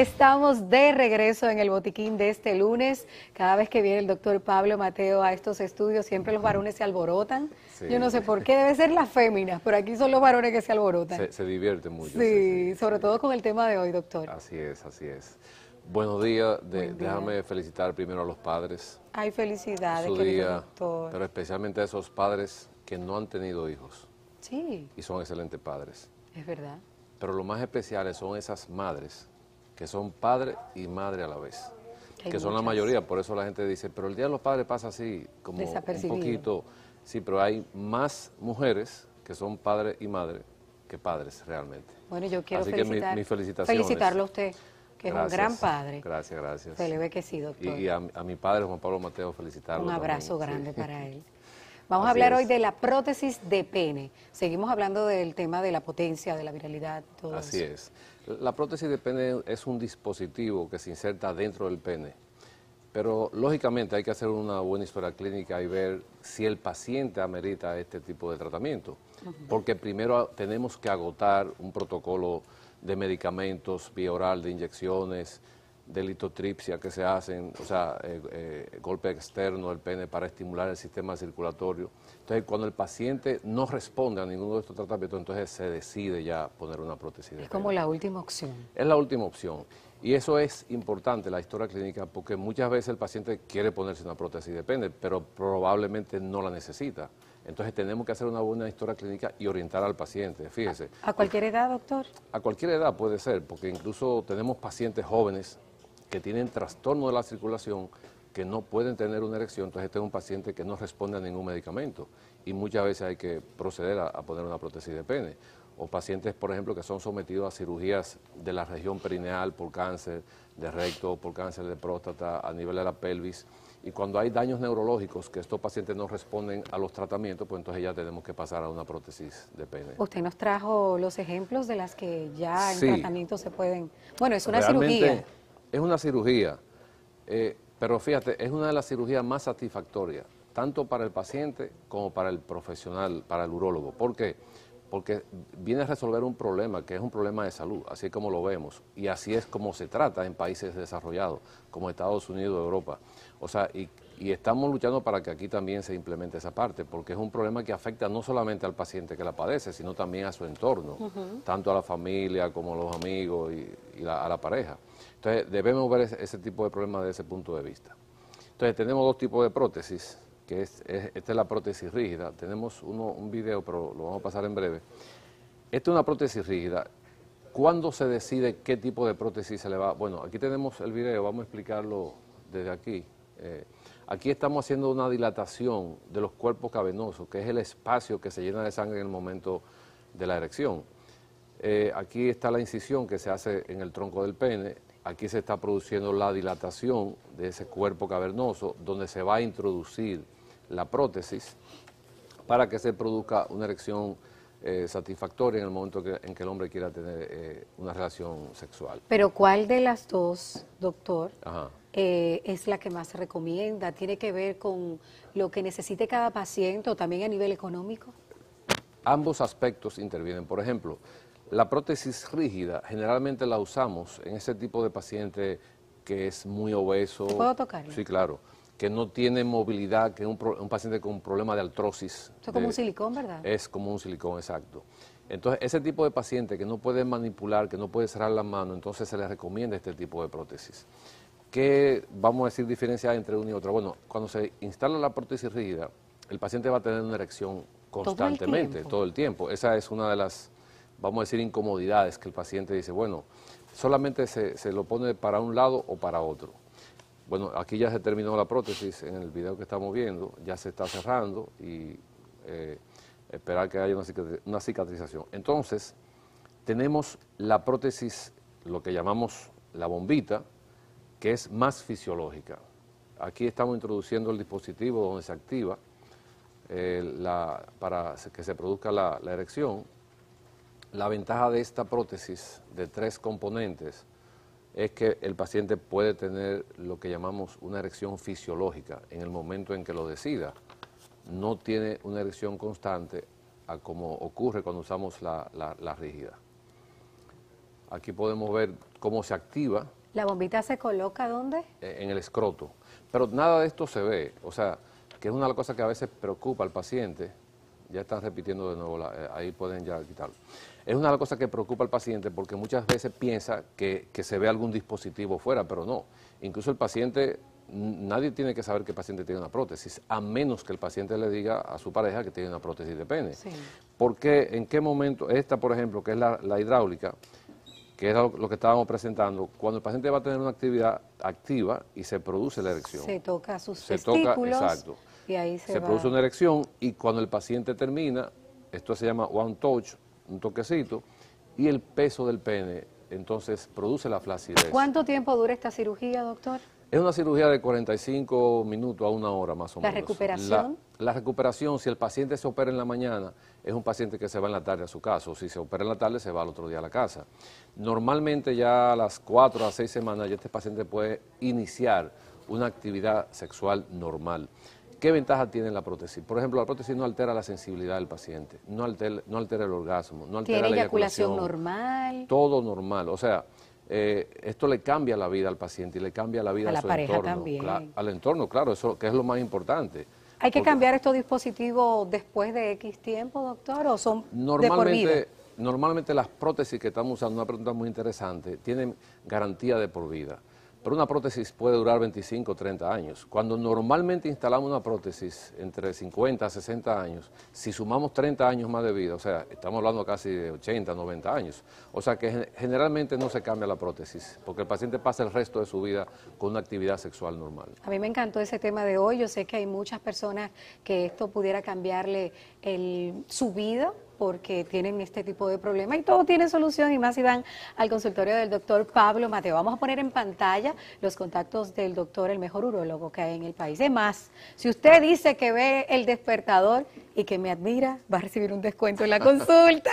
Estamos de regreso en el botiquín de este lunes. Cada vez que viene el doctor Pablo Mateo a estos estudios, siempre los varones se alborotan. Yo no sé por qué, debe ser las féminas, pero aquí son los varones que se alborotan. Se, divierte divierten mucho. Sí, sobre todo con el tema de hoy, doctor. Así es, así es. Buenos días, déjame felicitar primero a los padres. Ay, felicidades, doctor. Pero especialmente a esos padres que no han tenido hijos. Sí. Y son excelentes padres. Es verdad. Pero lo más especial son esas madres que son padre y madre a la vez, que son la mayoría, por eso la gente dice, pero el Día de los Padres pasa así, como un poquito... Sí, pero hay más mujeres que son padre y madre que padres realmente. Bueno, yo quiero Así felicitarlo a usted, que es un gran padre. Gracias, gracias. Se le ve que sí, doctor. Y, a, mi padre, Juan Pablo Mateo, felicitarlo. Un abrazo grande para él. Vamos a hablar hoy de la prótesis de pene. Seguimos hablando del tema de la potencia, de la viralidad, todo Así es. La prótesis de pene es un dispositivo que se inserta dentro del pene. Pero lógicamente hay que hacer una buena historia clínica y ver si el paciente amerita este tipo de tratamiento. Porque primero tenemos que agotar un protocolo de medicamentos, vía oral, de inyecciones, de litotripsia que se hacen, o sea, eh, eh, golpe externo del pene para estimular el sistema circulatorio. Entonces, cuando el paciente no responde a ninguno de estos tratamientos, entonces se decide ya poner una prótesis. De es como la última opción. Es la última opción. Y eso es importante, la historia clínica, porque muchas veces el paciente quiere ponerse una prótesis de pene, pero probablemente no la necesita. Entonces tenemos que hacer una buena historia clínica y orientar al paciente, fíjese. ¿A cualquier edad, doctor? A cualquier edad puede ser, porque incluso tenemos pacientes jóvenes que tienen trastorno de la circulación, que no pueden tener una erección, entonces este es un paciente que no responde a ningún medicamento y muchas veces hay que proceder a, poner una prótesis de pene. O pacientes, por ejemplo, que son sometidos a cirugías de la región perineal por cáncer de recto, por cáncer de próstata, a nivel de la pelvis. Y cuando hay daños neurológicos que estos pacientes no responden a los tratamientos, pues entonces ya tenemos que pasar a una prótesis de pene. Usted nos trajo los ejemplos de las que ya en tratamiento se pueden... Bueno, es una cirugía es una cirugía, eh, pero fíjate, es una de las cirugías más satisfactorias, tanto para el paciente como para el profesional, para el urólogo. ¿Por qué? Porque viene a resolver un problema que es un problema de salud, así como lo vemos, y así es como se trata en países desarrollados, como Estados Unidos, Europa. O sea, y y estamos luchando para que aquí también se implemente esa parte, porque es un problema que afecta no solamente al paciente que la padece, sino también a su entorno, tanto a la familia como a los amigos y, a la pareja. Entonces, debemos ver ese, tipo de problemas desde ese punto de vista. Entonces, tenemos dos tipos de prótesis, que es, esta es la prótesis rígida. Tenemos un video, pero lo vamos a pasar en breve. Esta es una prótesis rígida. ¿Cuándo se decide qué tipo de prótesis se le va? Bueno, aquí tenemos el video, vamos a explicarlo desde aquí. Eh, aquí estamos haciendo una dilatación de los cuerpos cavernosos, que es el espacio que se llena de sangre en el momento de la erección. Eh, aquí está la incisión que se hace en el tronco del pene, aquí se está produciendo la dilatación de ese cuerpo cavernoso, donde se va a introducir la prótesis para que se produzca una erección eh, satisfactoria en el momento en que el hombre quiera tener una relación sexual. Pero ¿cuál de las dos, doctor, Ajá. Eh, es la que más se recomienda? ¿Tiene que ver con lo que necesite cada paciente o también a nivel económico? Ambos aspectos intervienen. Por ejemplo, la prótesis rígida generalmente la usamos en ese tipo de paciente que es muy obeso. ¿Puedo tocar? Sí, claro. Que no tiene movilidad, que es un, un, paciente con un problema de artrosis. Es como un silicón, ¿verdad? Es como un silicón, exacto. Entonces, ese tipo de paciente que no puede manipular, que no puede cerrar la mano, entonces se le recomienda este tipo de prótesis. ¿Qué, vamos a decir, diferencia entre uno y otro? Bueno, cuando se instala la prótesis rígida, el paciente va a tener una erección constantemente, todo el, tiempo. Esa es una de las, vamos a decir, incomodidades que el paciente dice, bueno, solamente se, lo pone para un lado o para otro. Bueno, aquí ya se terminó la prótesis en el video que estamos viendo, ya se está cerrando y eh, esperar que haya una cicatrización. Entonces, tenemos la prótesis, lo que llamamos la bombita, que es más fisiológica. Aquí estamos introduciendo el dispositivo donde se activa eh, para que se produzca la, erección. La ventaja de esta prótesis de tres componentes es que el paciente puede tener lo que llamamos una erección fisiológica en el momento en que lo decida. No tiene una erección constante a como ocurre cuando usamos la, la rígida. Aquí podemos ver cómo se activa ¿La bombita se coloca dónde? E, en el escroto. Pero nada de esto se ve. O sea, que es una de las cosas que a veces preocupa al paciente. Ya están repitiendo de nuevo, eh, ahí pueden ya quitarlo. Es una de las cosas que preocupa al paciente porque muchas veces piensa que, se ve algún dispositivo fuera, pero no. Incluso el paciente nadie tiene que saber que el paciente tiene una prótesis, a menos que el paciente le diga a su pareja que tiene una prótesis de pene. Sí. Porque en qué momento, esta por ejemplo, que es la hidráulica, que es lo, que estábamos presentando, cuando el paciente va a tener una actividad activa y se produce la erección. Se toca sus se testículos exacto, y ahí se, produce una erección y cuando el paciente termina, esto se llama one touch, un toquecito, y el peso del pene entonces produce la flacidez. ¿Cuánto tiempo dura esta cirugía, doctor? Es una cirugía de 45 minutos a una hora más o menos. ¿La recuperación? La, recuperación, si el paciente se opera en la mañana, es un paciente que se va en la tarde a su casa, o si se opera en la tarde, se va al otro día a la casa. Normalmente ya a las 4 a 6 semanas ya este paciente puede iniciar una actividad sexual normal. ¿Qué ventaja tiene la prótesis? Por ejemplo, la prótesis no altera la sensibilidad del paciente, no altera, el orgasmo, no altera la ¿Tiene la eyaculación normal. Todo normal, o sea, eh, esto le cambia la vida al paciente y le cambia la vida a, entorno, al entorno, claro, eso que es lo más importante. ¿Hay que cambiar estos dispositivos después de X tiempo, doctor, o son normalmente, Normalmente las prótesis que estamos usando, una pregunta muy interesante, tienen garantía de por vida. Pero una prótesis puede durar 25 o 30 años. Cuando normalmente instalamos una prótesis entre 50 a 60 años, si sumamos 30 años más de vida, o sea, estamos hablando casi de 80, 90 años, o sea que generalmente no se cambia la prótesis, porque el paciente pasa el resto de su vida con una actividad sexual normal. A mí me encantó ese tema de hoy, yo sé que hay muchas personas que esto pudiera cambiarle el, su vida porque tienen este tipo de problema y todo tiene solución y más si van al consultorio del doctor Pablo Mateo. Vamos a poner en pantalla los contactos del doctor, el mejor urólogo que hay en el país. Además, más, si usted dice que ve el despertador y que me admira, va a recibir un descuento en la consulta.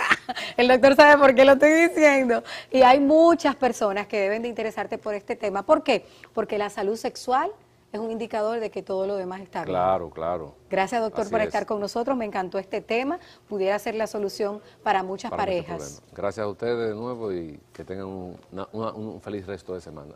El doctor sabe por qué lo estoy diciendo. Y hay muchas personas que deben de interesarte por este tema. ¿Por qué? Porque la salud sexual es un indicador de que todo lo demás está bien. Claro, claro. Gracias, doctor, por estar con nosotros. Me encantó este tema. Pudiera ser la solución para muchas parejas. Gracias a ustedes de nuevo y que tengan un, feliz resto de semana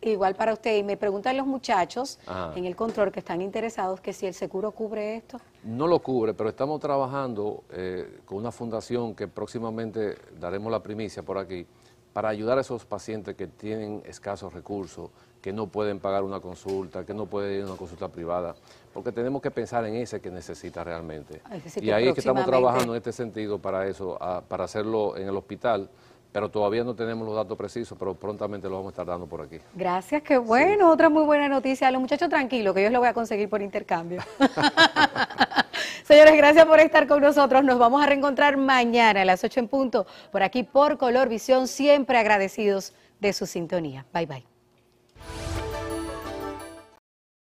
igual para usted. Y me preguntan los muchachos en el control que están interesados que si el seguro cubre esto. No lo cubre, pero estamos trabajando eh, con una fundación que próximamente daremos la primicia por aquí, para ayudar a esos pacientes que tienen escasos recursos, que no pueden pagar una consulta, que no pueden ir a una consulta privada, porque tenemos que pensar en ese que necesita realmente. Ah, y ahí es que estamos trabajando en este sentido para eso, para hacerlo en el hospital pero todavía no tenemos los datos precisos, pero prontamente los vamos a estar dando por aquí. Gracias, qué bueno, otra muy buena noticia. A los muchachos tranquilos, que yo lo voy a conseguir por intercambio. Señores, gracias por estar con nosotros. Nos vamos a reencontrar mañana a las 8 en punto por aquí por Color Visión, siempre agradecidos de su sintonía. Bye bye.